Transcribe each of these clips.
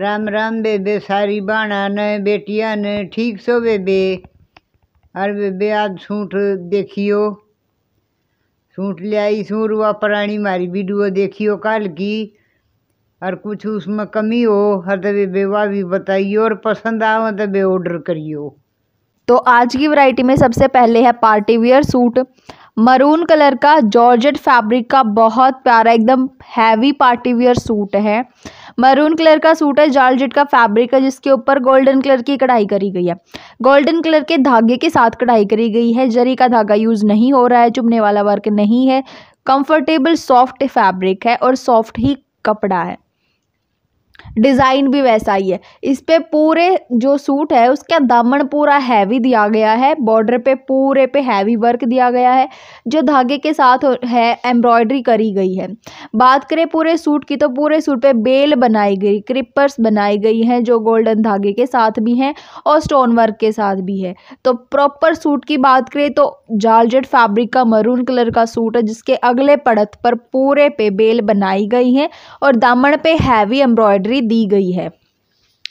राम राम बेबे सारी बाणा न बेटिया न ठीक सो बेबे अरे बेबे आज सूट देखियो सूट ले आई सूर व प्राणी मारी वीडियो देखियो काल की और कुछ उसमें कमी हो हर तो बेबे वाह भी बताइयो और पसंद आओ तो बे ऑर्डर करियो तो आज की वैरायटी में सबसे पहले है party wear suit maroon colour का जॉर्जेट फैब्रिक का बहुत प्यारा एकदम हैवी पार्टी वियर सूट है मरून कलर का सूट है जालजेट का फैब्रिक है जिसके ऊपर गोल्डन कलर की कढ़ाई करी गई है गोल्डन कलर के धागे के साथ कढ़ाई करी गई है जरी का धागा यूज़ नहीं हो रहा है चुभने वाला वर्क नहीं है कंफर्टेबल सॉफ्ट फैब्रिक है और सॉफ्ट ही कपड़ा है डिज़ाइन भी वैसा ही है इस पर पूरे जो सूट है उसका दामन पूरा हैवी दिया गया है बॉर्डर पे पूरे पे हैवी वर्क दिया गया है जो धागे के साथ है एम्ब्रॉयडरी करी गई है बात करें पूरे सूट की तो पूरे सूट पे बेल बनाई गई क्रिपर्स बनाई गई हैं जो गोल्डन धागे के साथ भी हैं और स्टोन वर्क के साथ भी है तो प्रॉपर सूट की बात करें तो जालजट फैब्रिक का मरून कलर का सूट है जिसके अगले पड़त पर पूरे पे बेल बनाई गई है और दामन पे हैवी एम्ब्रॉयडरी जानकारी दी गई है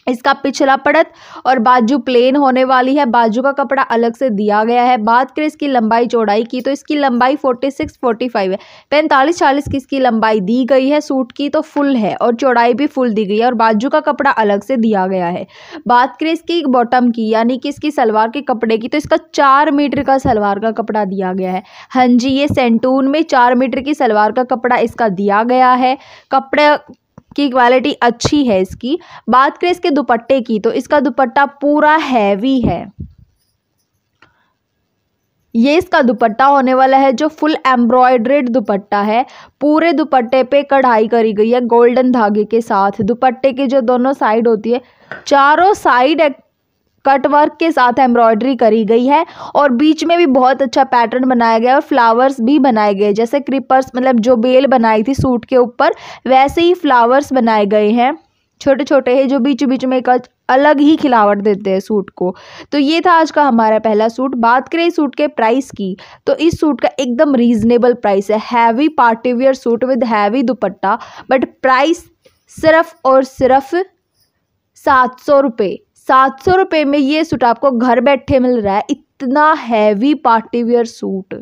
इसका पिछला पड़त और बाजू प्लेन होने वाली है बाजू का कपड़ा अलग से दिया गया है बात करें इसकी लंबाई चौड़ाई की तो इसकी लंबाई 46 45 है पैंतालीस चालीस की इसकी लंबाई दी गई है सूट की तो फुल है और चौड़ाई भी फुल दी गई है और बाजू का कपड़ा अलग से दिया गया है बात करें इसकी बॉटम की यानी कि इसकी सलवार के कपड़े की तो इसका चार मीटर का सलवार का कपड़ा दिया गया है हाँ जी ये सेंटून में चार मीटर की सलवार का कपड़ा इसका दिया गया है कपड़े की क्वालिटी अच्छी है इसकी बात करें इसके दुपट्टे की तो इसका दुपट्टा पूरा हैवी है ये इसका दुपट्टा होने वाला है जो फुल एम्ब्रॉयड्रेड दुपट्टा है पूरे दुपट्टे पे कढ़ाई करी गई है गोल्डन धागे के साथ दुपट्टे की जो दोनों साइड होती है चारों साइड कट वर्क के साथ एम्ब्रॉयडरी करी गई है और बीच में भी बहुत अच्छा पैटर्न बनाया गया और फ्लावर्स भी बनाए गए जैसे क्रिपर्स मतलब जो बेल बनाई थी सूट के ऊपर वैसे ही फ्लावर्स बनाए गए हैं छोटे छोटे हैं जो बीच बीच में एक अलग ही खिलावट देते हैं सूट को तो ये था आज का हमारा पहला सूट बात करें सूट के प्राइस की तो इस सूट का एकदम रीजनेबल प्राइस है heavy party wear suit with heavy dupatta but price सिर्फ और सिर्फ सात सौ रुपये सात सौ रुपये में ये सूट आपको घर बैठे मिल रहा है इतना हैवी पार्टी सूट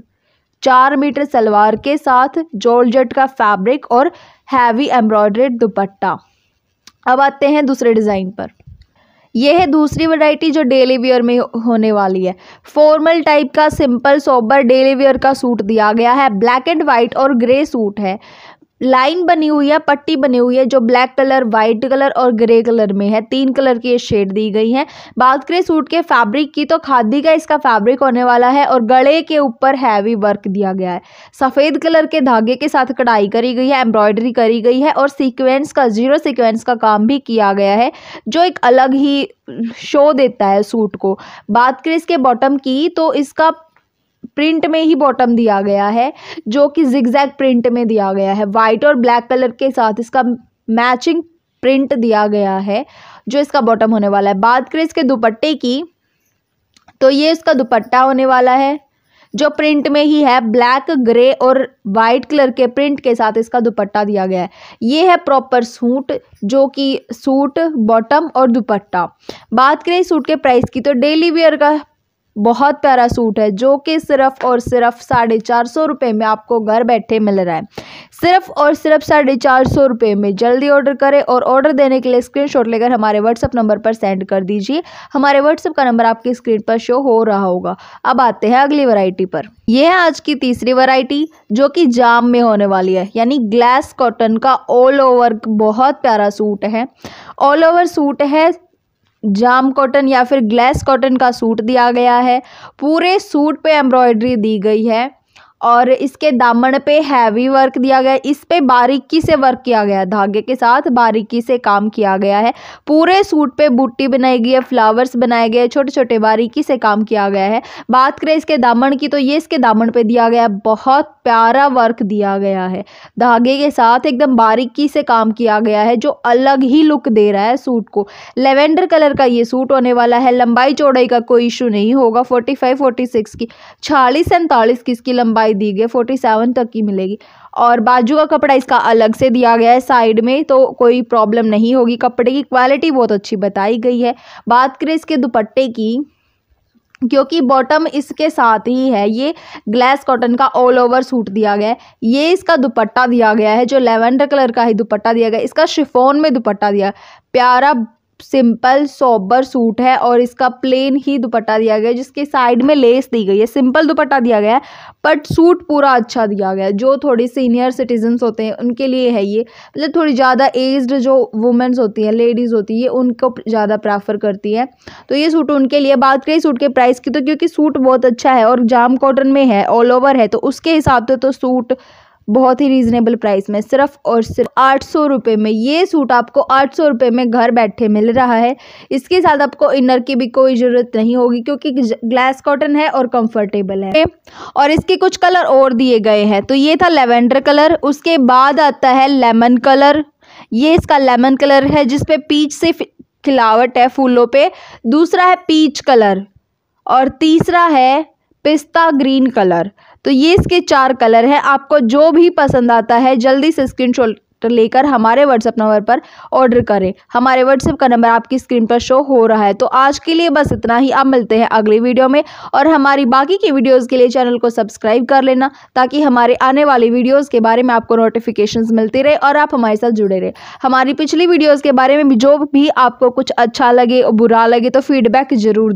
चार मीटर सलवार के साथ जोलजट का फैब्रिक और हैवी एम्ब्रॉयड्रेड दुपट्टा अब आते हैं दूसरे डिज़ाइन पर यह है दूसरी वैरायटी जो डेली वियर में होने वाली है फॉर्मल टाइप का सिंपल सोबर डेली वियर का सूट दिया गया है ब्लैक एंड वाइट और ग्रे सूट है लाइन बनी हुई है पट्टी बनी हुई है जो ब्लैक कलर व्हाइट कलर और ग्रे कलर में है तीन कलर की ये शेड दी गई है बात करें सूट के फैब्रिक की तो खादी का इसका फैब्रिक होने वाला है और गले के ऊपर हैवी वर्क दिया गया है सफ़ेद कलर के धागे के साथ कढ़ाई करी गई है एम्ब्रॉयडरी करी गई है और सीक्वेंस का जीरो सिक्वेंस का काम भी किया गया है जो एक अलग ही शो देता है सूट को बात करें इसके बॉटम की तो इसका प्रिंट में ही बॉटम दिया गया है जो कि जिगजैग प्रिंट में दिया गया है वाइट और ब्लैक कलर के साथ इसका मैचिंग प्रिंट दिया गया है जो इसका बॉटम होने वाला है बात करें इसके दुपट्टे की तो ये इसका दुपट्टा होने वाला है जो प्रिंट में ही है ब्लैक ग्रे और वाइट कलर के प्रिंट के साथ इसका दुपट्टा दिया गया है ये है प्रॉपर सूट जो कि सूट बॉटम और दुपट्टा बात करें सूट के प्राइस की तो डेली वेयर का बहुत प्यारा सूट है जो कि सिर्फ़ और सिर्फ साढ़े चार सौ रुपये में आपको घर बैठे मिल रहा है सिर्फ और सिर्फ साढ़े चार सौ रुपये में जल्दी ऑर्डर करें और ऑर्डर देने के लिए स्क्रीनशॉट लेकर हमारे व्हाट्सअप नंबर पर सेंड कर दीजिए हमारे व्हाट्सअप का नंबर आपकी स्क्रीन पर शो हो रहा होगा अब आते हैं अगली वरायटी पर यह है आज की तीसरी वरायटी जो कि जाम में होने वाली है यानी ग्लास कॉटन का ऑल ओवर बहुत प्यारा सूट है ऑल ओवर सूट है जाम कॉटन या फिर ग्लैस कॉटन का सूट दिया गया है पूरे सूट पे एम्ब्रॉयडरी दी गई है। और इसके दामन पे हैवी वर्क दिया गया इस पे बारीकी से वर्क किया गया धागे के साथ बारीकी से काम किया गया है पूरे सूट पे बूटी बनाई गई है फ्लावर्स बनाए गए छोटे छोटे बारीकी से काम किया गया है बात करें इसके दामन की तो ये इसके दामन पे दिया गया है बहुत प्यारा वर्क दिया गया है धागे के साथ एकदम बारीकी से काम किया गया है जो अलग ही लुक दे रहा है सूट को लेवेंडर कलर का ये सूट होने वाला है लंबाई चौड़ाई का कोई इशू नहीं होगा फोर्टी फाइव फोर्टी सिक्स की छियालीस सैंतालीस की इसकी लंबाई दिखाई दी गई फोर्टी सेवन तक की मिलेगी और बाजू का कपड़ा इसका अलग से दिया गया है साइड में तो कोई प्रॉब्लम नहीं होगी कपड़े की क्वालिटी बहुत अच्छी बताई गई है बात करें इसके दुपट्टे की क्योंकि बॉटम इसके साथ ही है ये ग्लास कॉटन का ऑल ओवर सूट दिया गया है ये इसका दुपट्टा दिया गया है जो लेवेंडर कलर का ही दुपट्टा दिया गया इसका शिफोन में दुपट्टा दिया प्यारा सिंपल सोबर सूट है और इसका प्लेन ही दुपट्टा दिया गया है जिसके साइड में लेस दी गई है सिंपल दुपट्टा दिया गया है बट सूट पूरा अच्छा दिया गया है जो थोड़ी सीनियर सिटीजन्स होते हैं उनके लिए है ये मतलब थोड़ी ज़्यादा एज्ड जो वुमेंस होती हैं लेडीज़ होती है उनको ज़्यादा प्रेफर करती है तो ये सूट उनके लिए बात करें सूट के प्राइस की तो क्योंकि सूट बहुत अच्छा है और जाम कॉटन में है ऑल ओवर है तो उसके हिसाब से तो सूट बहुत ही रीजनेबल प्राइस में सिर्फ और सिर्फ आठ सौ रुपये में ये सूट आपको आठ सौ रुपये में घर बैठे मिल रहा है इसके साथ आपको इनर की भी कोई ज़रूरत नहीं होगी क्योंकि ग्लास कॉटन है और कंफर्टेबल है और इसके कुछ कलर और दिए गए हैं तो ये था लेवेंडर कलर उसके बाद आता है लेमन कलर ये इसका लेमन कलर है जिसपे पीच से खिलावट है फूलों पर दूसरा है पीच कलर और तीसरा है पिस्ता ग्रीन कलर तो ये इसके चार कलर हैं आपको जो भी पसंद आता है जल्दी से स्क्रीन लेकर हमारे व्हाट्सअप नंबर पर ऑर्डर करें हमारे व्हाट्सअप का नंबर आपकी स्क्रीन पर शो हो रहा है तो आज के लिए बस इतना ही आप मिलते हैं अगली वीडियो में और हमारी बाकी की वीडियोज़ के लिए चैनल को सब्सक्राइब कर लेना ताकि हमारे आने वाली वीडियोज़ के बारे में आपको नोटिफिकेशन मिलती रहे और आप हमारे साथ जुड़े रहे हमारी पिछली वीडियोज़ के बारे में जो भी आपको कुछ अच्छा लगे और बुरा लगे तो फीडबैक ज़रूर